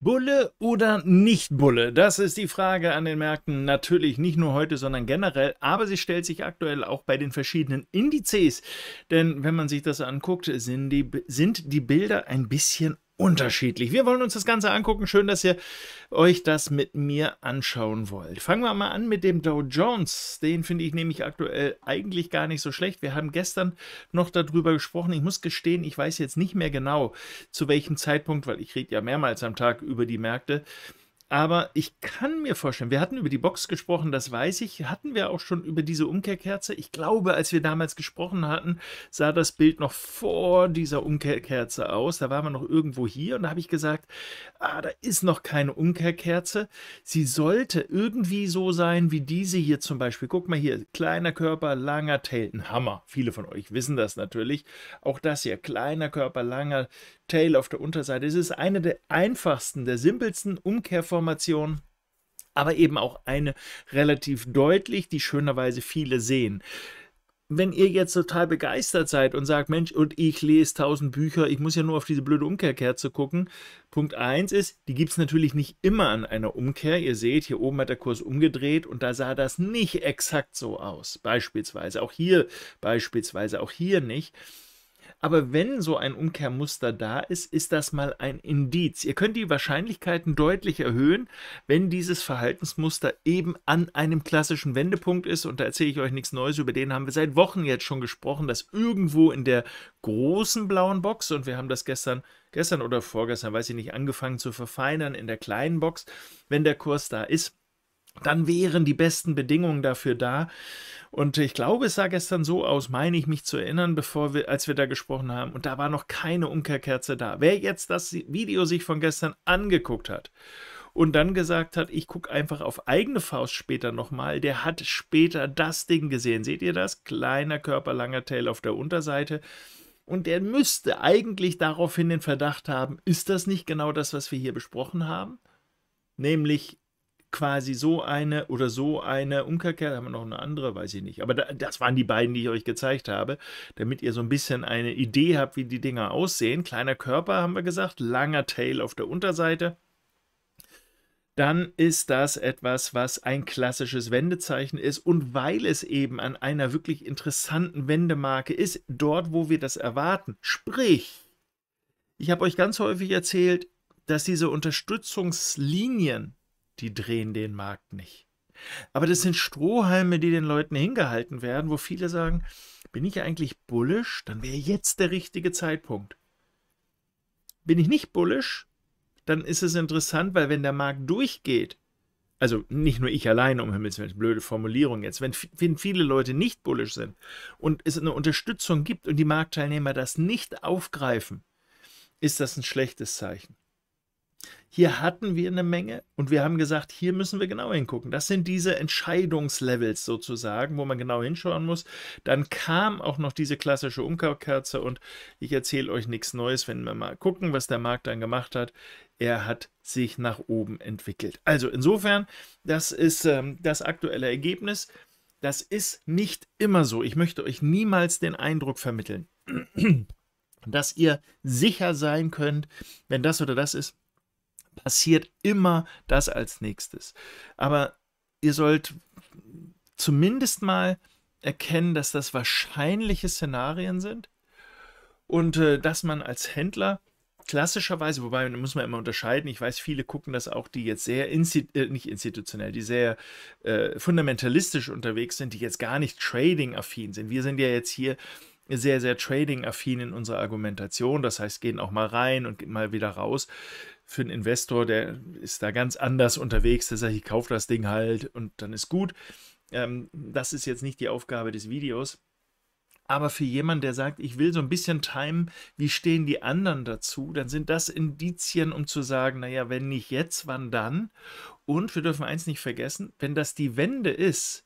Bulle oder nicht Bulle? Das ist die Frage an den Märkten natürlich nicht nur heute, sondern generell. Aber sie stellt sich aktuell auch bei den verschiedenen Indizes. Denn wenn man sich das anguckt, sind die, sind die Bilder ein bisschen unterschiedlich. Wir wollen uns das Ganze angucken. Schön, dass ihr euch das mit mir anschauen wollt. Fangen wir mal an mit dem Dow Jones. Den finde ich nämlich aktuell eigentlich gar nicht so schlecht. Wir haben gestern noch darüber gesprochen. Ich muss gestehen, ich weiß jetzt nicht mehr genau, zu welchem Zeitpunkt, weil ich rede ja mehrmals am Tag über die Märkte. Aber ich kann mir vorstellen, wir hatten über die Box gesprochen, das weiß ich. Hatten wir auch schon über diese Umkehrkerze? Ich glaube, als wir damals gesprochen hatten, sah das Bild noch vor dieser Umkehrkerze aus. Da waren wir noch irgendwo hier und da habe ich gesagt, ah, da ist noch keine Umkehrkerze. Sie sollte irgendwie so sein wie diese hier zum Beispiel. Guck mal hier, kleiner Körper, langer Tail, ein Hammer. Viele von euch wissen das natürlich. Auch das hier, kleiner Körper, langer Tail auf der Unterseite. Es ist eine der einfachsten, der simpelsten Umkehrformationen, aber eben auch eine relativ deutlich, die schönerweise viele sehen wenn ihr jetzt total begeistert seid und sagt, Mensch, und ich lese tausend Bücher, ich muss ja nur auf diese blöde Umkehrkerze gucken. Punkt 1 ist, die gibt es natürlich nicht immer an einer Umkehr. Ihr seht, hier oben hat der Kurs umgedreht und da sah das nicht exakt so aus. Beispielsweise, auch hier, beispielsweise, auch hier nicht. Aber wenn so ein Umkehrmuster da ist, ist das mal ein Indiz. Ihr könnt die Wahrscheinlichkeiten deutlich erhöhen, wenn dieses Verhaltensmuster eben an einem klassischen Wendepunkt ist. Und da erzähle ich euch nichts Neues, über den haben wir seit Wochen jetzt schon gesprochen, dass irgendwo in der großen blauen Box, und wir haben das gestern gestern oder vorgestern, weiß ich nicht, angefangen zu verfeinern in der kleinen Box. Wenn der Kurs da ist, dann wären die besten Bedingungen dafür da. Und ich glaube, es sah gestern so aus, meine ich mich zu erinnern, bevor wir, als wir da gesprochen haben. Und da war noch keine Umkehrkerze da. Wer jetzt das Video sich von gestern angeguckt hat und dann gesagt hat, ich gucke einfach auf eigene Faust später nochmal, der hat später das Ding gesehen. Seht ihr das? Kleiner Körper, langer Tail auf der Unterseite. Und der müsste eigentlich daraufhin den Verdacht haben, ist das nicht genau das, was wir hier besprochen haben? Nämlich quasi so eine oder so eine Umkehrkehr, haben wir noch eine andere, weiß ich nicht. Aber da, das waren die beiden, die ich euch gezeigt habe, damit ihr so ein bisschen eine Idee habt, wie die Dinger aussehen. Kleiner Körper, haben wir gesagt, langer Tail auf der Unterseite. Dann ist das etwas, was ein klassisches Wendezeichen ist. Und weil es eben an einer wirklich interessanten Wendemarke ist, dort, wo wir das erwarten, sprich, ich habe euch ganz häufig erzählt, dass diese Unterstützungslinien die drehen den Markt nicht. Aber das sind Strohhalme, die den Leuten hingehalten werden, wo viele sagen, bin ich eigentlich bullisch, dann wäre jetzt der richtige Zeitpunkt. Bin ich nicht bullisch, dann ist es interessant, weil wenn der Markt durchgeht, also nicht nur ich alleine, um Himmels Willen, blöde Formulierung jetzt, wenn, wenn viele Leute nicht bullisch sind und es eine Unterstützung gibt und die Marktteilnehmer das nicht aufgreifen, ist das ein schlechtes Zeichen. Hier hatten wir eine Menge und wir haben gesagt, hier müssen wir genau hingucken. Das sind diese Entscheidungslevels sozusagen, wo man genau hinschauen muss. Dann kam auch noch diese klassische Umkehrkerze und ich erzähle euch nichts Neues, wenn wir mal gucken, was der Markt dann gemacht hat. Er hat sich nach oben entwickelt. Also insofern, das ist ähm, das aktuelle Ergebnis. Das ist nicht immer so. Ich möchte euch niemals den Eindruck vermitteln, dass ihr sicher sein könnt, wenn das oder das ist, passiert immer das als nächstes. Aber ihr sollt zumindest mal erkennen, dass das wahrscheinliche Szenarien sind und äh, dass man als Händler klassischerweise, wobei da muss man immer unterscheiden, ich weiß, viele gucken das auch, die jetzt sehr, instit äh, nicht institutionell, die sehr äh, fundamentalistisch unterwegs sind, die jetzt gar nicht trading-affin sind. Wir sind ja jetzt hier sehr, sehr trading-affin in unserer Argumentation. Das heißt, gehen auch mal rein und mal wieder raus. Für einen Investor, der ist da ganz anders unterwegs, der sagt, ich kaufe das Ding halt und dann ist gut. Ähm, das ist jetzt nicht die Aufgabe des Videos. Aber für jemanden, der sagt, ich will so ein bisschen timen, wie stehen die anderen dazu, dann sind das Indizien, um zu sagen, naja, wenn nicht jetzt, wann dann? Und wir dürfen eins nicht vergessen, wenn das die Wende ist,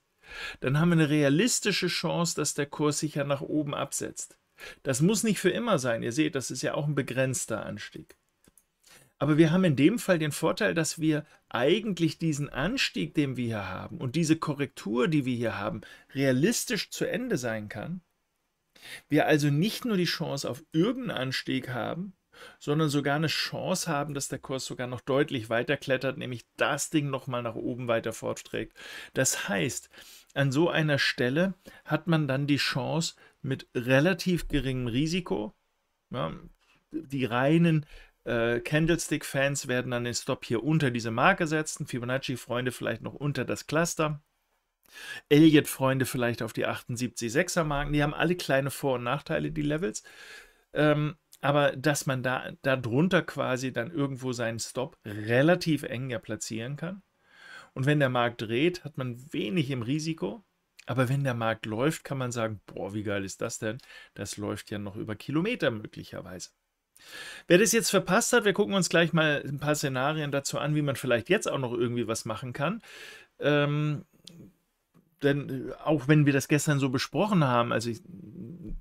dann haben wir eine realistische Chance, dass der Kurs sich ja nach oben absetzt. Das muss nicht für immer sein. Ihr seht, das ist ja auch ein begrenzter Anstieg. Aber wir haben in dem Fall den Vorteil, dass wir eigentlich diesen Anstieg, den wir hier haben und diese Korrektur, die wir hier haben, realistisch zu Ende sein kann. Wir also nicht nur die Chance auf irgendeinen Anstieg haben, sondern sogar eine Chance haben, dass der Kurs sogar noch deutlich weiter klettert, nämlich das Ding nochmal nach oben weiter fortträgt. Das heißt, an so einer Stelle hat man dann die Chance, mit relativ geringem Risiko, ja, die reinen äh, Candlestick-Fans werden dann den Stop hier unter diese Marke setzen, Fibonacci-Freunde vielleicht noch unter das Cluster, Elliott-Freunde vielleicht auf die 78,6er-Marken. Die haben alle kleine Vor- und Nachteile, die Levels. Ähm, aber dass man da drunter quasi dann irgendwo seinen Stop relativ eng ja platzieren kann. Und wenn der Markt dreht, hat man wenig im Risiko. Aber wenn der Markt läuft, kann man sagen, boah, wie geil ist das denn? Das läuft ja noch über Kilometer möglicherweise. Wer das jetzt verpasst hat, wir gucken uns gleich mal ein paar Szenarien dazu an, wie man vielleicht jetzt auch noch irgendwie was machen kann. Ähm, denn äh, auch wenn wir das gestern so besprochen haben, also ich,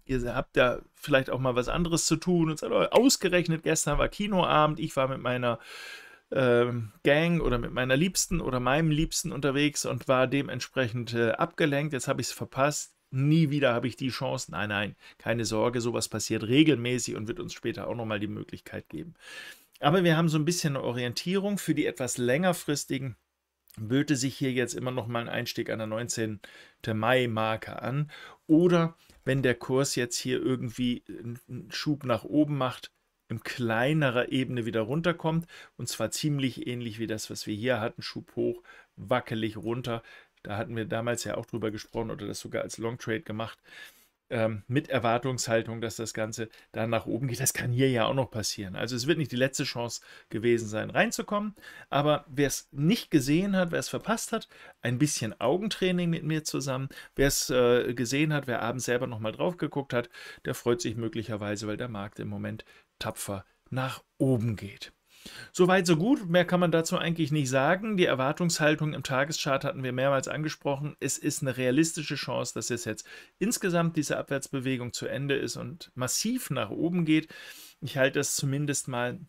ihr habt ja vielleicht auch mal was anderes zu tun und sagt, ausgerechnet gestern war Kinoabend, ich war mit meiner ähm, Gang oder mit meiner Liebsten oder meinem Liebsten unterwegs und war dementsprechend äh, abgelenkt. Jetzt habe ich es verpasst. Nie wieder habe ich die Chance. Nein, nein, keine Sorge, sowas passiert regelmäßig und wird uns später auch nochmal die Möglichkeit geben. Aber wir haben so ein bisschen eine Orientierung für die etwas längerfristigen böte sich hier jetzt immer noch mal ein Einstieg an der 19. Mai-Marke an. Oder wenn der Kurs jetzt hier irgendwie einen äh, Schub nach oben macht, im kleinerer Ebene wieder runterkommt. Und zwar ziemlich ähnlich wie das, was wir hier hatten. Schub hoch, wackelig runter. Da hatten wir damals ja auch drüber gesprochen oder das sogar als Long Trade gemacht. Ähm, mit Erwartungshaltung, dass das Ganze dann nach oben geht. Das kann hier ja auch noch passieren. Also es wird nicht die letzte Chance gewesen sein, reinzukommen. Aber wer es nicht gesehen hat, wer es verpasst hat, ein bisschen Augentraining mit mir zusammen. Wer es äh, gesehen hat, wer abends selber nochmal drauf geguckt hat, der freut sich möglicherweise, weil der Markt im Moment tapfer nach oben geht. Soweit, so gut. Mehr kann man dazu eigentlich nicht sagen. Die Erwartungshaltung im Tageschart hatten wir mehrmals angesprochen. Es ist eine realistische Chance, dass es jetzt insgesamt diese Abwärtsbewegung zu Ende ist und massiv nach oben geht. Ich halte das zumindest mal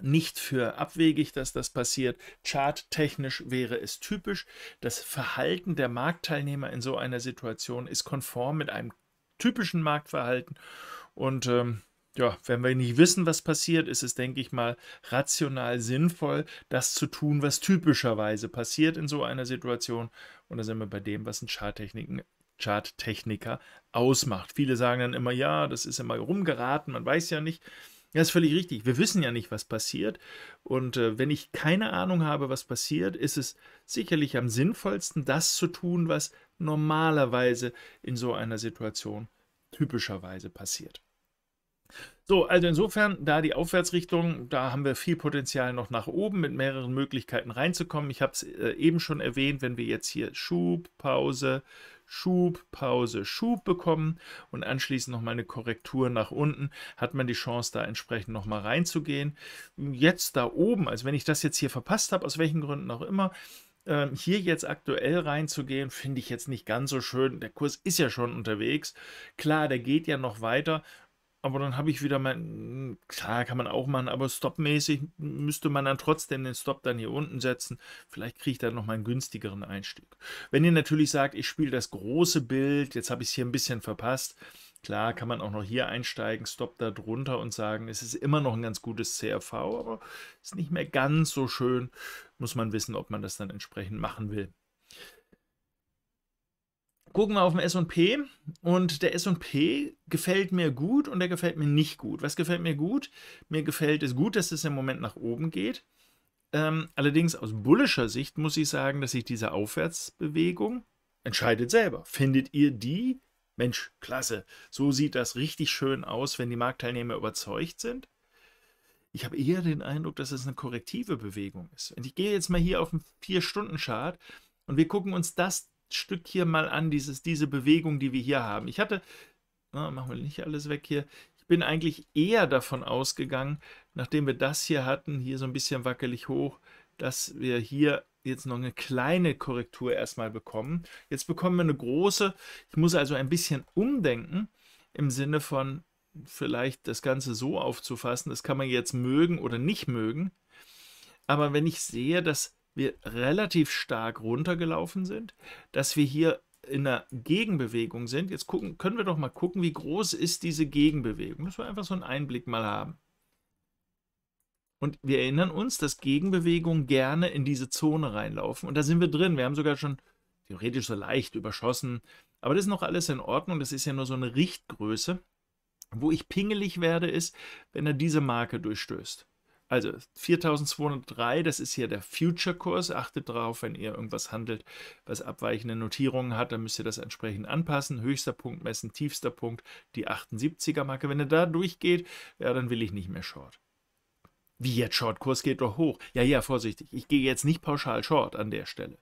nicht für abwegig, dass das passiert. Charttechnisch wäre es typisch. Das Verhalten der Marktteilnehmer in so einer Situation ist konform mit einem typischen Marktverhalten und ähm, ja, wenn wir nicht wissen, was passiert, ist es, denke ich mal, rational sinnvoll, das zu tun, was typischerweise passiert in so einer Situation. Und da sind wir bei dem, was ein Charttechniken Charttechniker ausmacht. Viele sagen dann immer, ja, das ist immer rumgeraten, man weiß ja nicht. Ja, ist völlig richtig. Wir wissen ja nicht, was passiert. Und äh, wenn ich keine Ahnung habe, was passiert, ist es sicherlich am sinnvollsten, das zu tun, was normalerweise in so einer Situation typischerweise passiert. So, also insofern, da die Aufwärtsrichtung, da haben wir viel Potenzial noch nach oben mit mehreren Möglichkeiten reinzukommen. Ich habe es äh, eben schon erwähnt, wenn wir jetzt hier Schub, Pause, Schub, Pause, Schub bekommen und anschließend nochmal eine Korrektur nach unten, hat man die Chance, da entsprechend nochmal reinzugehen. Jetzt da oben, also wenn ich das jetzt hier verpasst habe, aus welchen Gründen auch immer, ähm, hier jetzt aktuell reinzugehen, finde ich jetzt nicht ganz so schön. Der Kurs ist ja schon unterwegs. Klar, der geht ja noch weiter aber dann habe ich wieder mein, klar kann man auch machen, aber stopmäßig müsste man dann trotzdem den Stop dann hier unten setzen. Vielleicht kriege ich dann noch mal einen günstigeren Einstieg. Wenn ihr natürlich sagt, ich spiele das große Bild, jetzt habe ich es hier ein bisschen verpasst, Klar kann man auch noch hier einsteigen, Stop da drunter und sagen, es ist immer noch ein ganz gutes CRV, aber ist nicht mehr ganz so schön. Muss man wissen, ob man das dann entsprechend machen will gucken wir auf den SP und der SP gefällt mir gut und der gefällt mir nicht gut. Was gefällt mir gut? Mir gefällt es gut, dass es im Moment nach oben geht. Ähm, allerdings aus bullischer Sicht muss ich sagen, dass sich diese Aufwärtsbewegung entscheidet selber. Findet ihr die? Mensch, klasse, so sieht das richtig schön aus, wenn die Marktteilnehmer überzeugt sind. Ich habe eher den Eindruck, dass es eine korrektive Bewegung ist. Und ich gehe jetzt mal hier auf den 4-Stunden-Chart und wir gucken uns das Stück hier mal an, dieses, diese Bewegung, die wir hier haben. Ich hatte, na, machen wir nicht alles weg hier, ich bin eigentlich eher davon ausgegangen, nachdem wir das hier hatten, hier so ein bisschen wackelig hoch, dass wir hier jetzt noch eine kleine Korrektur erstmal bekommen. Jetzt bekommen wir eine große. Ich muss also ein bisschen umdenken im Sinne von vielleicht das Ganze so aufzufassen. Das kann man jetzt mögen oder nicht mögen. Aber wenn ich sehe, dass wir relativ stark runtergelaufen sind, dass wir hier in einer Gegenbewegung sind. Jetzt gucken, können wir doch mal gucken, wie groß ist diese Gegenbewegung, Müssen wir einfach so einen Einblick mal haben. Und wir erinnern uns, dass Gegenbewegungen gerne in diese Zone reinlaufen. Und da sind wir drin. Wir haben sogar schon theoretisch so leicht überschossen. Aber das ist noch alles in Ordnung. Das ist ja nur so eine Richtgröße. Wo ich pingelig werde, ist, wenn er diese Marke durchstößt. Also 4203, das ist hier der Future-Kurs. Achtet darauf, wenn ihr irgendwas handelt, was abweichende Notierungen hat, dann müsst ihr das entsprechend anpassen. Höchster Punkt messen, tiefster Punkt, die 78er-Marke. Wenn ihr da durchgeht, ja, dann will ich nicht mehr Short. Wie jetzt Short? Kurs geht doch hoch. Ja, ja, vorsichtig. Ich gehe jetzt nicht pauschal Short an der Stelle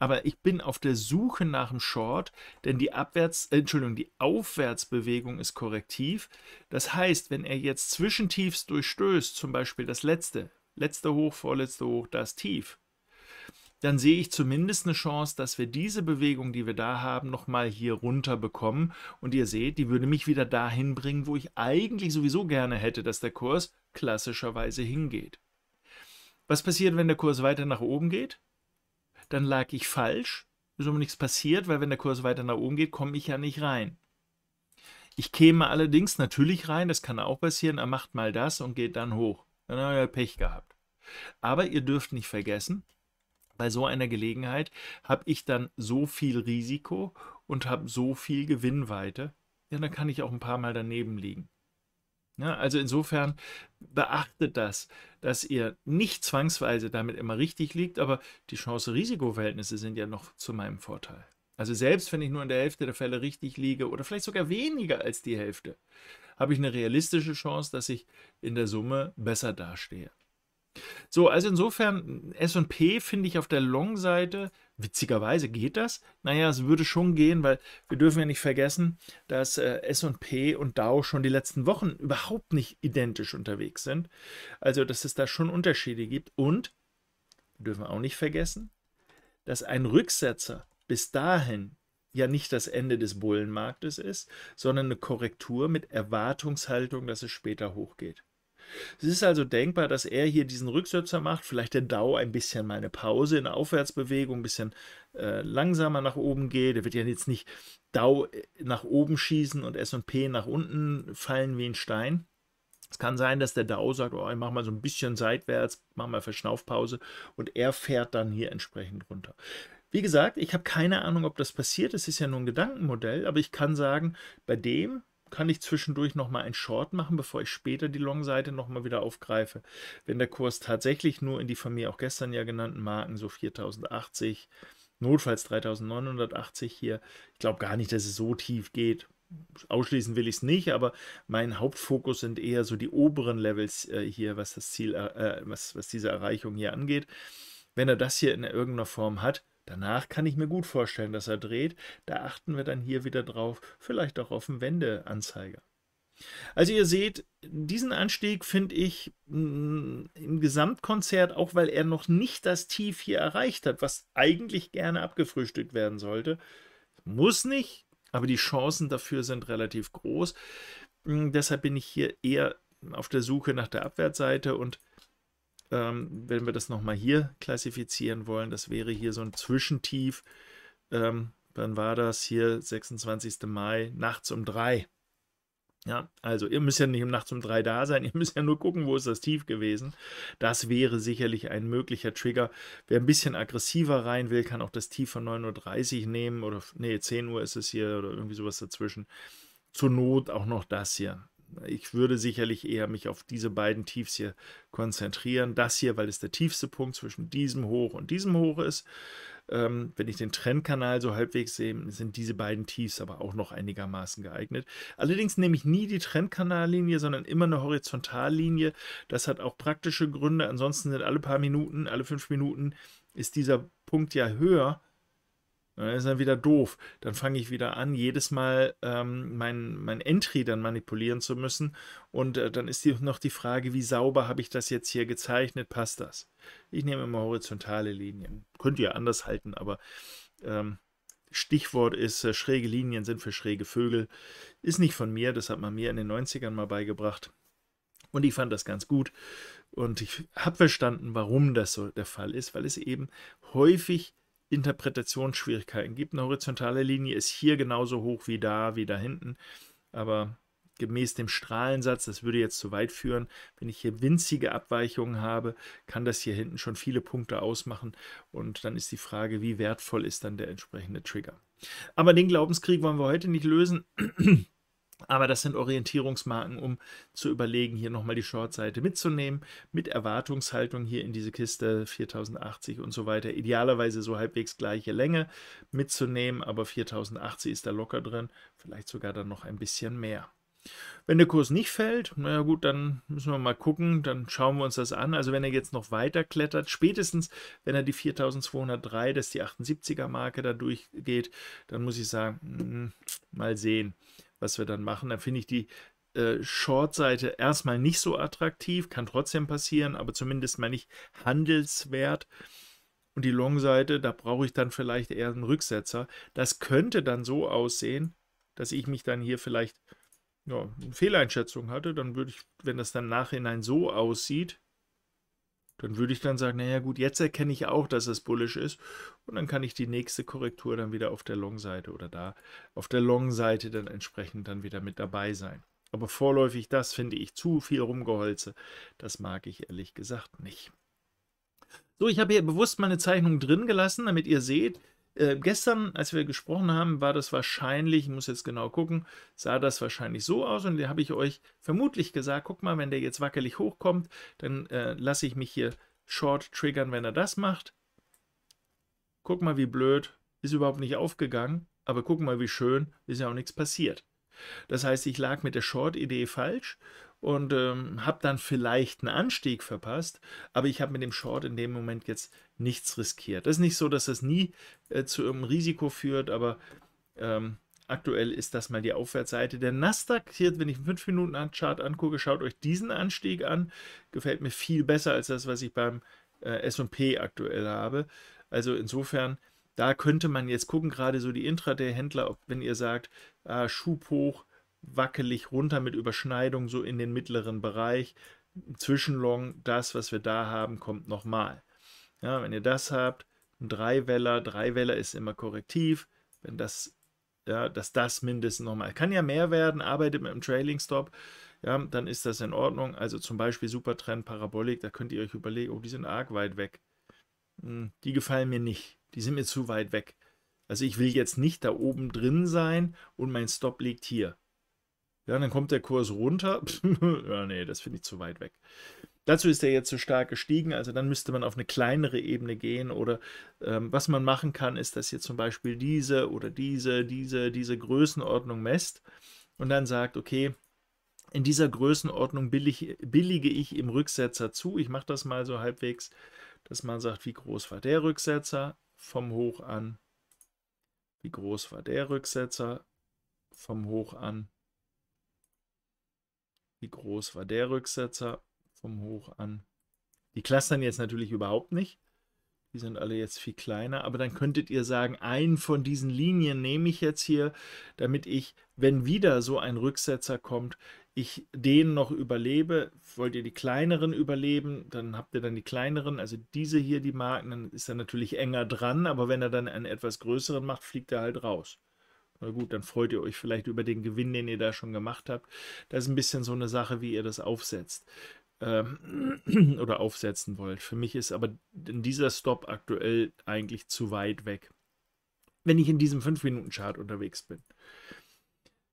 aber ich bin auf der Suche nach einem Short, denn die Abwärts, äh, Entschuldigung, die Aufwärtsbewegung ist korrektiv. Das heißt, wenn er jetzt zwischentiefs durchstößt, zum Beispiel das letzte, letzte Hoch, vorletzte Hoch, das Tief, dann sehe ich zumindest eine Chance, dass wir diese Bewegung, die wir da haben, nochmal hier runter bekommen. Und ihr seht, die würde mich wieder dahin bringen, wo ich eigentlich sowieso gerne hätte, dass der Kurs klassischerweise hingeht. Was passiert, wenn der Kurs weiter nach oben geht? dann lag ich falsch, ist aber nichts passiert, weil wenn der Kurs weiter nach oben geht, komme ich ja nicht rein. Ich käme allerdings natürlich rein, das kann auch passieren, er macht mal das und geht dann hoch. Dann haben wir halt Pech gehabt. Aber ihr dürft nicht vergessen, bei so einer Gelegenheit habe ich dann so viel Risiko und habe so viel Gewinnweite, ja, dann kann ich auch ein paar Mal daneben liegen. Ja, ne? also insofern beachtet das, dass ihr nicht zwangsweise damit immer richtig liegt, aber die Chance-Risiko-Verhältnisse sind ja noch zu meinem Vorteil. Also selbst wenn ich nur in der Hälfte der Fälle richtig liege oder vielleicht sogar weniger als die Hälfte, habe ich eine realistische Chance, dass ich in der Summe besser dastehe. So, also insofern, SP finde ich auf der Long-Seite, witzigerweise geht das. Naja, es würde schon gehen, weil wir dürfen ja nicht vergessen, dass äh, SP und DAO schon die letzten Wochen überhaupt nicht identisch unterwegs sind. Also, dass es da schon Unterschiede gibt. Und, wir dürfen auch nicht vergessen, dass ein Rücksetzer bis dahin ja nicht das Ende des Bullenmarktes ist, sondern eine Korrektur mit Erwartungshaltung, dass es später hochgeht. Es ist also denkbar, dass er hier diesen Rücksetzer macht, vielleicht der DAO ein bisschen mal eine Pause in Aufwärtsbewegung, ein bisschen äh, langsamer nach oben geht. Er wird ja jetzt nicht DAO äh, nach oben schießen und S&P nach unten fallen wie ein Stein. Es kann sein, dass der DAO sagt, oh, ich mache mal so ein bisschen seitwärts, mach mal Verschnaufpause und er fährt dann hier entsprechend runter. Wie gesagt, ich habe keine Ahnung, ob das passiert. Es ist ja nur ein Gedankenmodell, aber ich kann sagen, bei dem kann ich zwischendurch nochmal ein Short machen, bevor ich später die Long-Seite nochmal wieder aufgreife. Wenn der Kurs tatsächlich nur in die von mir auch gestern ja genannten Marken, so 4080, notfalls 3980 hier, ich glaube gar nicht, dass es so tief geht. Ausschließen will ich es nicht, aber mein Hauptfokus sind eher so die oberen Levels äh, hier, was das Ziel, äh, äh was, was diese Erreichung hier angeht. Wenn er das hier in irgendeiner Form hat, Danach kann ich mir gut vorstellen, dass er dreht. Da achten wir dann hier wieder drauf, vielleicht auch auf den Wendeanzeiger. Also ihr seht, diesen Anstieg finde ich mm, im Gesamtkonzert, auch weil er noch nicht das Tief hier erreicht hat, was eigentlich gerne abgefrühstückt werden sollte. Muss nicht, aber die Chancen dafür sind relativ groß. Mm, deshalb bin ich hier eher auf der Suche nach der Abwärtsseite und ähm, wenn wir das nochmal hier klassifizieren wollen, das wäre hier so ein Zwischentief. Ähm, dann war das hier 26. Mai nachts um drei. Ja, also ihr müsst ja nicht um nachts um drei da sein, ihr müsst ja nur gucken, wo ist das Tief gewesen. Das wäre sicherlich ein möglicher Trigger. Wer ein bisschen aggressiver rein will, kann auch das Tief von 9.30 Uhr nehmen oder nee, 10 Uhr ist es hier oder irgendwie sowas dazwischen. Zur Not auch noch das hier ich würde sicherlich eher mich auf diese beiden Tiefs hier konzentrieren. Das hier, weil es der tiefste Punkt zwischen diesem Hoch und diesem Hoch ist. Ähm, wenn ich den Trendkanal so halbwegs sehe, sind diese beiden Tiefs aber auch noch einigermaßen geeignet. Allerdings nehme ich nie die Trendkanallinie, sondern immer eine Horizontallinie. Das hat auch praktische Gründe. Ansonsten sind alle paar Minuten, alle fünf Minuten ist dieser Punkt ja höher dann ist er wieder doof. Dann fange ich wieder an, jedes Mal ähm, mein, mein Entry dann manipulieren zu müssen. Und äh, dann ist die, noch die Frage, wie sauber habe ich das jetzt hier gezeichnet? Passt das? Ich nehme immer horizontale Linien. Könnt ihr anders halten, aber ähm, Stichwort ist, äh, schräge Linien sind für schräge Vögel. Ist nicht von mir, das hat man mir in den 90ern mal beigebracht. Und ich fand das ganz gut. Und ich habe verstanden, warum das so der Fall ist, weil es eben häufig Interpretationsschwierigkeiten gibt. Eine horizontale Linie ist hier genauso hoch wie da, wie da hinten. Aber gemäß dem Strahlensatz, das würde jetzt zu weit führen, wenn ich hier winzige Abweichungen habe, kann das hier hinten schon viele Punkte ausmachen und dann ist die Frage, wie wertvoll ist dann der entsprechende Trigger. Aber den Glaubenskrieg wollen wir heute nicht lösen. Aber das sind Orientierungsmarken, um zu überlegen, hier nochmal die Short-Seite mitzunehmen, mit Erwartungshaltung hier in diese Kiste 4080 und so weiter. Idealerweise so halbwegs gleiche Länge mitzunehmen, aber 4080 ist da locker drin, vielleicht sogar dann noch ein bisschen mehr. Wenn der Kurs nicht fällt, naja gut, dann müssen wir mal gucken, dann schauen wir uns das an. Also wenn er jetzt noch weiter klettert, spätestens wenn er die 4203, das ist die 78er Marke, da durchgeht, dann muss ich sagen, mm, mal sehen was wir dann machen, dann finde ich die äh, Short-Seite erstmal nicht so attraktiv, kann trotzdem passieren, aber zumindest mal nicht handelswert. Und die Long-Seite, da brauche ich dann vielleicht eher einen Rücksetzer. Das könnte dann so aussehen, dass ich mich dann hier vielleicht ja, eine Fehleinschätzung hatte. Dann würde ich, wenn das dann nachhinein so aussieht, dann würde ich dann sagen, naja gut, jetzt erkenne ich auch, dass es bullish ist und dann kann ich die nächste Korrektur dann wieder auf der Long-Seite oder da auf der Long-Seite dann entsprechend dann wieder mit dabei sein. Aber vorläufig das finde ich zu viel Rumgeholze. Das mag ich ehrlich gesagt nicht. So, ich habe hier bewusst meine Zeichnung drin gelassen, damit ihr seht, äh, gestern, als wir gesprochen haben, war das wahrscheinlich, ich muss jetzt genau gucken, sah das wahrscheinlich so aus und da habe ich euch vermutlich gesagt, guck mal, wenn der jetzt wackelig hochkommt, dann äh, lasse ich mich hier short triggern, wenn er das macht. Guck mal, wie blöd, ist überhaupt nicht aufgegangen, aber guck mal, wie schön, ist ja auch nichts passiert. Das heißt, ich lag mit der Short-Idee falsch und ähm, habe dann vielleicht einen Anstieg verpasst, aber ich habe mit dem Short in dem Moment jetzt nichts riskiert. Das ist nicht so, dass das nie äh, zu einem Risiko führt, aber ähm, aktuell ist das mal die Aufwärtsseite. Der Nasdaq, hier, wenn ich einen 5 Minuten Chart angucke, schaut euch diesen Anstieg an. Gefällt mir viel besser als das, was ich beim äh, SP aktuell habe. Also insofern da könnte man jetzt gucken, gerade so die Intraday-Händler, wenn ihr sagt, ah, Schub hoch, wackelig runter mit Überschneidung so in den mittleren Bereich. Zwischenlong, das, was wir da haben, kommt nochmal. Ja, wenn ihr das habt, ein Dreiweller, Dreiweller ist immer korrektiv. Wenn das, ja, dass das mindestens nochmal, kann ja mehr werden, arbeitet mit einem Trailing Stop, ja, dann ist das in Ordnung. Also zum Beispiel Supertrend, Parabolik, da könnt ihr euch überlegen, oh, die sind arg weit weg. Hm, die gefallen mir nicht. Die sind mir zu weit weg. Also ich will jetzt nicht da oben drin sein und mein Stop liegt hier. Ja, dann kommt der Kurs runter. ja, nee, das finde ich zu weit weg. Dazu ist er jetzt so stark gestiegen, also dann müsste man auf eine kleinere Ebene gehen oder ähm, was man machen kann, ist, dass ihr zum Beispiel diese oder diese, diese, diese Größenordnung messt und dann sagt, okay, in dieser Größenordnung billig, billige ich im Rücksetzer zu. Ich mache das mal so halbwegs, dass man sagt, wie groß war der Rücksetzer vom Hoch an, wie groß war der Rücksetzer vom Hoch an wie groß war der Rücksetzer vom Hoch an? Die clustern jetzt natürlich überhaupt nicht. Die sind alle jetzt viel kleiner, aber dann könntet ihr sagen, einen von diesen Linien nehme ich jetzt hier, damit ich, wenn wieder so ein Rücksetzer kommt, ich den noch überlebe. Wollt ihr die kleineren überleben, dann habt ihr dann die kleineren, also diese hier, die Marken, dann ist er natürlich enger dran, aber wenn er dann einen etwas größeren macht, fliegt er halt raus. Na gut, dann freut ihr euch vielleicht über den Gewinn, den ihr da schon gemacht habt. Das ist ein bisschen so eine Sache, wie ihr das aufsetzt ähm, oder aufsetzen wollt. Für mich ist aber dieser Stop aktuell eigentlich zu weit weg, wenn ich in diesem 5-Minuten-Chart unterwegs bin.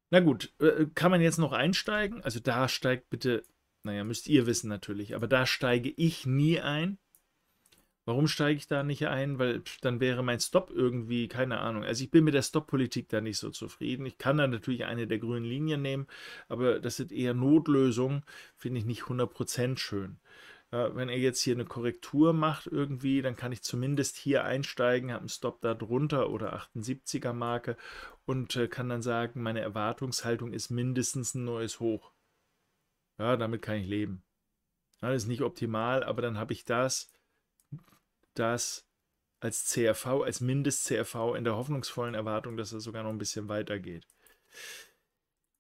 Na gut, äh, kann man jetzt noch einsteigen? Also da steigt bitte, naja, müsst ihr wissen natürlich, aber da steige ich nie ein. Warum steige ich da nicht ein? Weil pff, dann wäre mein Stop irgendwie, keine Ahnung. Also ich bin mit der Stop-Politik da nicht so zufrieden. Ich kann da natürlich eine der grünen Linien nehmen, aber das sind eher Notlösungen, finde ich nicht 100% schön. Ja, wenn er jetzt hier eine Korrektur macht irgendwie, dann kann ich zumindest hier einsteigen, habe einen Stop da drunter oder 78er Marke und äh, kann dann sagen, meine Erwartungshaltung ist mindestens ein neues Hoch. Ja, damit kann ich leben. das ist nicht optimal, aber dann habe ich das das als CRV, als Mindest-CRV in der hoffnungsvollen Erwartung, dass es sogar noch ein bisschen weitergeht.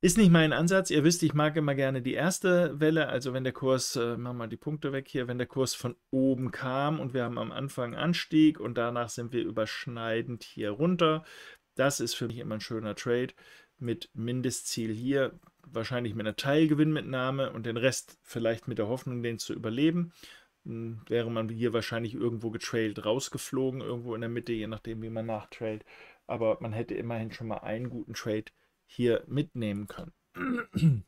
Ist nicht mein Ansatz. Ihr wisst, ich mag immer gerne die erste Welle. Also wenn der Kurs, äh, machen wir die Punkte weg hier, wenn der Kurs von oben kam und wir haben am Anfang Anstieg und danach sind wir überschneidend hier runter. Das ist für mich immer ein schöner Trade mit Mindestziel hier, wahrscheinlich mit einer Teilgewinnmitnahme und den Rest vielleicht mit der Hoffnung, den zu überleben. Hm, wäre man hier wahrscheinlich irgendwo getrailt rausgeflogen, irgendwo in der Mitte, je nachdem, wie man nachtrailt. Aber man hätte immerhin schon mal einen guten Trade hier mitnehmen können.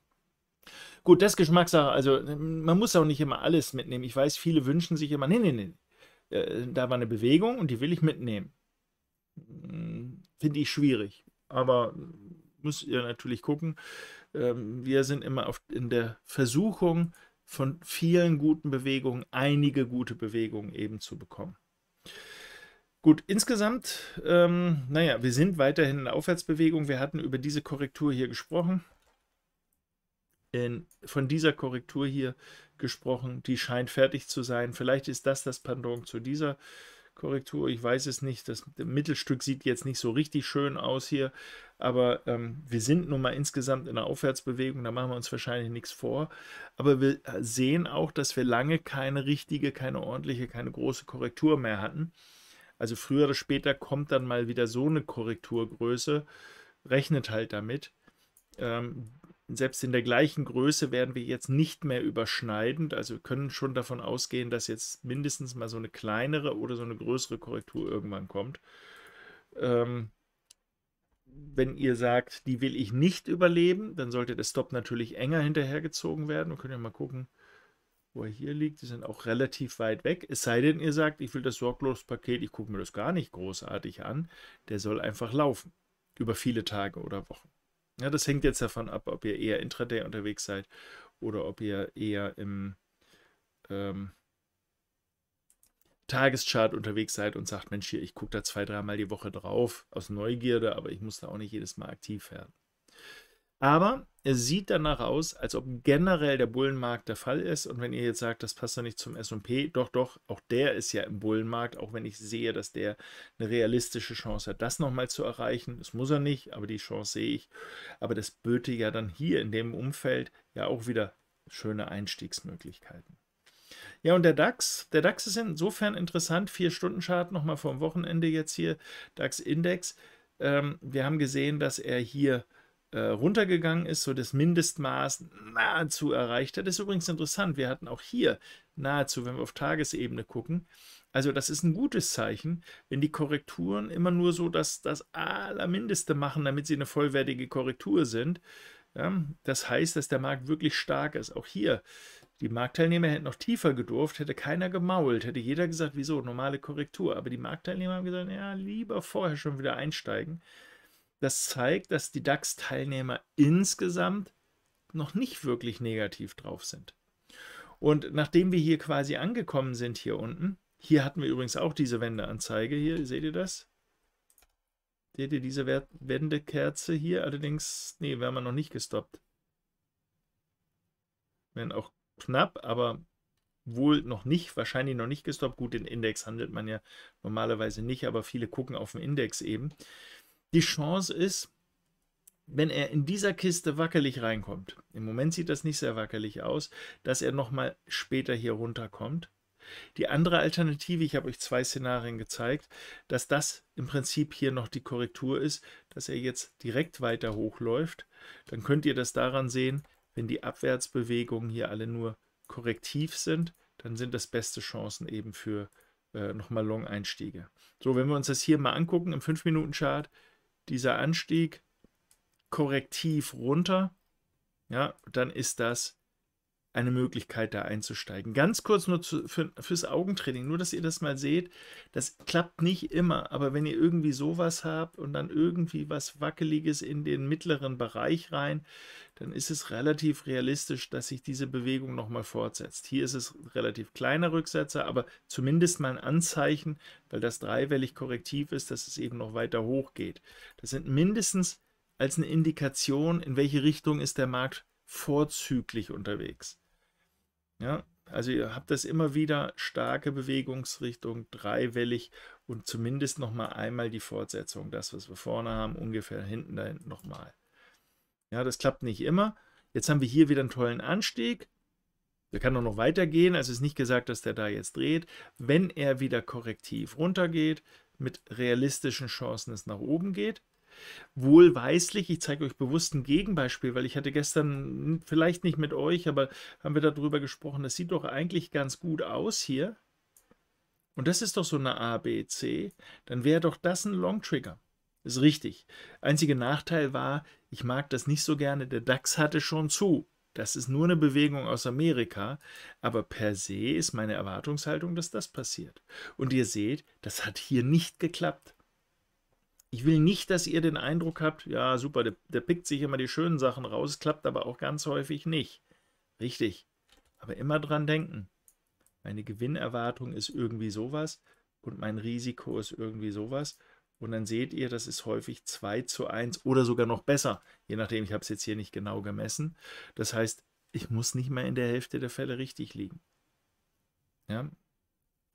Gut, das Geschmackssache. Also, man muss auch nicht immer alles mitnehmen. Ich weiß, viele wünschen sich immer, nee, nee, nee. Äh, da war eine Bewegung und die will ich mitnehmen. Hm, finde ich schwierig. Aber muss ihr natürlich gucken. Ähm, wir sind immer in der Versuchung, von vielen guten Bewegungen einige gute Bewegungen eben zu bekommen. Gut, insgesamt, ähm, naja, wir sind weiterhin in Aufwärtsbewegung. Wir hatten über diese Korrektur hier gesprochen. In, von dieser Korrektur hier gesprochen, die scheint fertig zu sein. Vielleicht ist das das Pendant zu dieser Korrektur. Korrektur, ich weiß es nicht. Das Mittelstück sieht jetzt nicht so richtig schön aus hier, aber ähm, wir sind nun mal insgesamt in einer Aufwärtsbewegung, da machen wir uns wahrscheinlich nichts vor. Aber wir äh, sehen auch, dass wir lange keine richtige, keine ordentliche, keine große Korrektur mehr hatten. Also früher oder später kommt dann mal wieder so eine Korrekturgröße, rechnet halt damit. Ähm, und selbst in der gleichen Größe werden wir jetzt nicht mehr überschneidend. Also wir können schon davon ausgehen, dass jetzt mindestens mal so eine kleinere oder so eine größere Korrektur irgendwann kommt. Ähm, wenn ihr sagt, die will ich nicht überleben, dann sollte der Stop natürlich enger hinterhergezogen werden. Und könnt ihr mal gucken, wo er hier liegt. Die sind auch relativ weit weg. Es sei denn, ihr sagt, ich will das Sorglospaket, ich gucke mir das gar nicht großartig an. Der soll einfach laufen. Über viele Tage oder Wochen. Ja, das hängt jetzt davon ab, ob ihr eher intraday unterwegs seid oder ob ihr eher im ähm, Tageschart unterwegs seid und sagt, Mensch, hier, ich gucke da zwei, dreimal die Woche drauf aus Neugierde, aber ich muss da auch nicht jedes Mal aktiv werden. Aber es sieht danach aus, als ob generell der Bullenmarkt der Fall ist. Und wenn ihr jetzt sagt, das passt ja nicht zum SP, doch, doch, auch der ist ja im Bullenmarkt, auch wenn ich sehe, dass der eine realistische Chance hat, das nochmal zu erreichen. Das muss er nicht, aber die Chance sehe ich. Aber das böte ja dann hier in dem Umfeld ja auch wieder schöne Einstiegsmöglichkeiten. Ja, und der DAX, der DAX ist insofern interessant. Vier Stunden Chart nochmal vom Wochenende jetzt hier, DAX Index. Ähm, wir haben gesehen, dass er hier äh, runtergegangen ist, so das Mindestmaß nahezu erreicht hat. Das ist übrigens interessant. Wir hatten auch hier nahezu, wenn wir auf Tagesebene gucken, also das ist ein gutes Zeichen, wenn die Korrekturen immer nur so das, das Allermindeste machen, damit sie eine vollwertige Korrektur sind. Ja, das heißt, dass der Markt wirklich stark ist. Auch hier, die Marktteilnehmer hätten noch tiefer gedurft, hätte keiner gemault, hätte jeder gesagt, wieso, normale Korrektur. Aber die Marktteilnehmer haben gesagt, ja, lieber vorher schon wieder einsteigen. Das zeigt, dass die DAX-Teilnehmer insgesamt noch nicht wirklich negativ drauf sind. Und nachdem wir hier quasi angekommen sind, hier unten, hier hatten wir übrigens auch diese Wendeanzeige hier, seht ihr das? Seht ihr diese Wendekerze hier? Allerdings, nee, wir haben noch nicht gestoppt. Wenn auch knapp, aber wohl noch nicht, wahrscheinlich noch nicht gestoppt. Gut, den Index handelt man ja normalerweise nicht, aber viele gucken auf den Index eben. Die Chance ist, wenn er in dieser Kiste wackelig reinkommt, im Moment sieht das nicht sehr wackelig aus, dass er nochmal später hier runterkommt. Die andere Alternative, ich habe euch zwei Szenarien gezeigt, dass das im Prinzip hier noch die Korrektur ist, dass er jetzt direkt weiter hochläuft, dann könnt ihr das daran sehen, wenn die Abwärtsbewegungen hier alle nur korrektiv sind, dann sind das beste Chancen eben für äh, nochmal Long-Einstiege. So, wenn wir uns das hier mal angucken im 5-Minuten-Chart, dieser Anstieg korrektiv runter, ja, dann ist das eine Möglichkeit, da einzusteigen. Ganz kurz nur zu, für, fürs Augentraining, nur dass ihr das mal seht. Das klappt nicht immer, aber wenn ihr irgendwie sowas habt und dann irgendwie was Wackeliges in den mittleren Bereich rein, dann ist es relativ realistisch, dass sich diese Bewegung nochmal fortsetzt. Hier ist es relativ kleiner Rücksetzer, aber zumindest mal ein Anzeichen, weil das dreiwellig korrektiv ist, dass es eben noch weiter hoch geht. Das sind mindestens als eine Indikation, in welche Richtung ist der Markt vorzüglich unterwegs. Ja, also ihr habt das immer wieder starke Bewegungsrichtung, dreiwellig und zumindest nochmal einmal die Fortsetzung. Das, was wir vorne haben, ungefähr hinten, da hinten nochmal. Ja, das klappt nicht immer. Jetzt haben wir hier wieder einen tollen Anstieg. Der kann doch noch weitergehen. Also ist nicht gesagt, dass der da jetzt dreht. Wenn er wieder korrektiv runtergeht, mit realistischen Chancen es nach oben geht, wohlweislich, ich zeige euch bewusst ein Gegenbeispiel, weil ich hatte gestern, vielleicht nicht mit euch, aber haben wir darüber gesprochen, das sieht doch eigentlich ganz gut aus hier. Und das ist doch so eine ABC, Dann wäre doch das ein Long Trigger. Ist richtig. Einziger Nachteil war, ich mag das nicht so gerne. Der DAX hatte schon zu. Das ist nur eine Bewegung aus Amerika, aber per se ist meine Erwartungshaltung, dass das passiert. Und ihr seht, das hat hier nicht geklappt ich will nicht, dass ihr den Eindruck habt, ja, super, der, der pickt sich immer die schönen Sachen raus, klappt aber auch ganz häufig nicht. Richtig. Aber immer dran denken. Meine Gewinnerwartung ist irgendwie sowas und mein Risiko ist irgendwie sowas. Und dann seht ihr, das ist häufig 2 zu 1 oder sogar noch besser. Je nachdem, ich habe es jetzt hier nicht genau gemessen. Das heißt, ich muss nicht mal in der Hälfte der Fälle richtig liegen. Ja,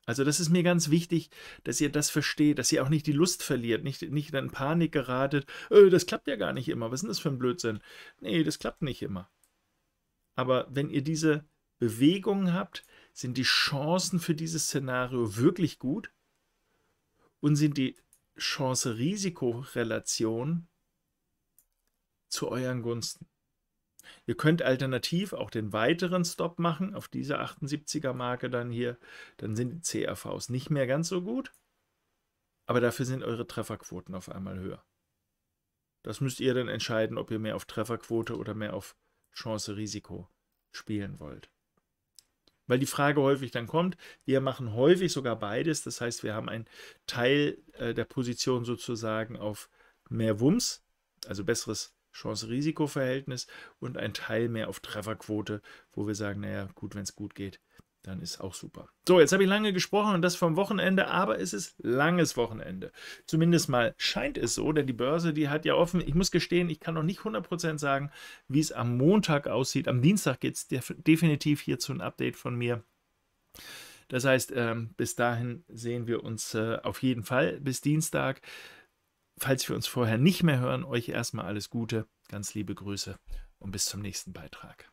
also das ist mir ganz wichtig, dass ihr das versteht, dass ihr auch nicht die Lust verliert, nicht, nicht in Panik geratet, öh, das klappt ja gar nicht immer, was ist denn das für ein Blödsinn? Nee, das klappt nicht immer. Aber wenn ihr diese Bewegungen habt, sind die Chancen für dieses Szenario wirklich gut und sind die Chance-Risiko-Relation zu euren Gunsten. Ihr könnt alternativ auch den weiteren Stop machen, auf diese 78er Marke dann hier, dann sind die CRVs nicht mehr ganz so gut, aber dafür sind eure Trefferquoten auf einmal höher. Das müsst ihr dann entscheiden, ob ihr mehr auf Trefferquote oder mehr auf Chance-Risiko spielen wollt. Weil die Frage häufig dann kommt, wir machen häufig sogar beides, das heißt, wir haben einen Teil äh, der Position sozusagen auf mehr Wumms, also besseres Chance-Risiko-Verhältnis und ein Teil mehr auf Trefferquote, wo wir sagen, naja, gut, wenn es gut geht, dann ist auch super. So, jetzt habe ich lange gesprochen und das vom Wochenende, aber es ist langes Wochenende. Zumindest mal scheint es so, denn die Börse, die hat ja offen. Ich muss gestehen, ich kann noch nicht 100% sagen, wie es am Montag aussieht. Am Dienstag geht es def definitiv hierzu ein Update von mir. Das heißt, ähm, bis dahin sehen wir uns äh, auf jeden Fall bis Dienstag falls wir uns vorher nicht mehr hören, euch erstmal alles Gute, ganz liebe Grüße und bis zum nächsten Beitrag.